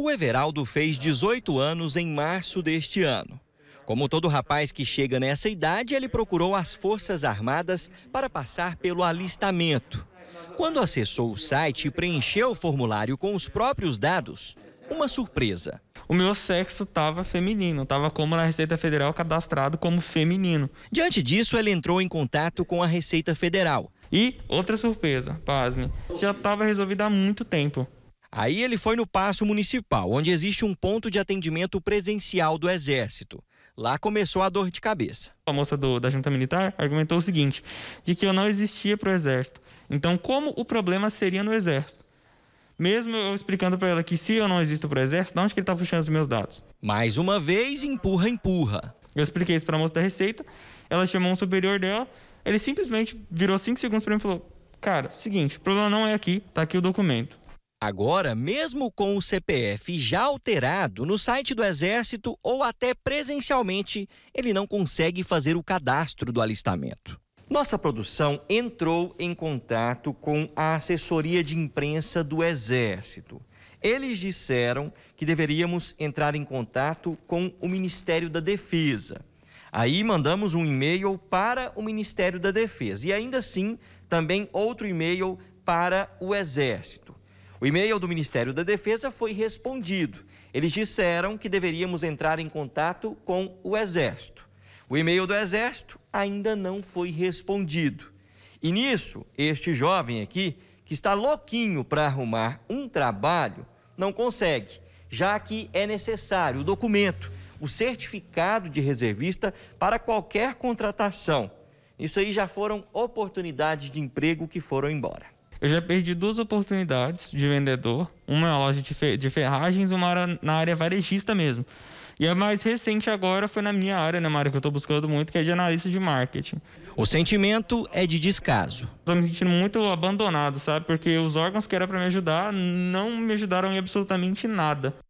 O Everaldo fez 18 anos em março deste ano. Como todo rapaz que chega nessa idade, ele procurou as Forças Armadas para passar pelo alistamento. Quando acessou o site e preencheu o formulário com os próprios dados, uma surpresa. O meu sexo estava feminino, estava como na Receita Federal cadastrado como feminino. Diante disso, ele entrou em contato com a Receita Federal. E outra surpresa, pasme, já estava resolvida há muito tempo. Aí ele foi no Paço Municipal, onde existe um ponto de atendimento presencial do Exército. Lá começou a dor de cabeça. A moça do, da junta militar argumentou o seguinte: de que eu não existia para o Exército. Então, como o problema seria no Exército? Mesmo eu explicando para ela que se eu não existo para o Exército, de onde que ele está puxando os meus dados? Mais uma vez, empurra, empurra. Eu expliquei isso para a moça da Receita, ela chamou um superior dela, ele simplesmente virou cinco segundos para mim e falou: Cara, seguinte, o problema não é aqui, tá aqui o documento. Agora, mesmo com o CPF já alterado no site do Exército ou até presencialmente, ele não consegue fazer o cadastro do alistamento. Nossa produção entrou em contato com a assessoria de imprensa do Exército. Eles disseram que deveríamos entrar em contato com o Ministério da Defesa. Aí mandamos um e-mail para o Ministério da Defesa e ainda assim também outro e-mail para o Exército. O e-mail do Ministério da Defesa foi respondido. Eles disseram que deveríamos entrar em contato com o Exército. O e-mail do Exército ainda não foi respondido. E nisso, este jovem aqui, que está louquinho para arrumar um trabalho, não consegue, já que é necessário o documento, o certificado de reservista para qualquer contratação. Isso aí já foram oportunidades de emprego que foram embora. Eu já perdi duas oportunidades de vendedor, uma na é loja de, fer de ferragens, uma na área varejista mesmo. E a mais recente agora foi na minha área, né, Mário, que eu estou buscando muito, que é de analista de marketing. O sentimento é de descaso. Estou me sentindo muito abandonado, sabe? Porque os órgãos que eram para me ajudar não me ajudaram em absolutamente nada.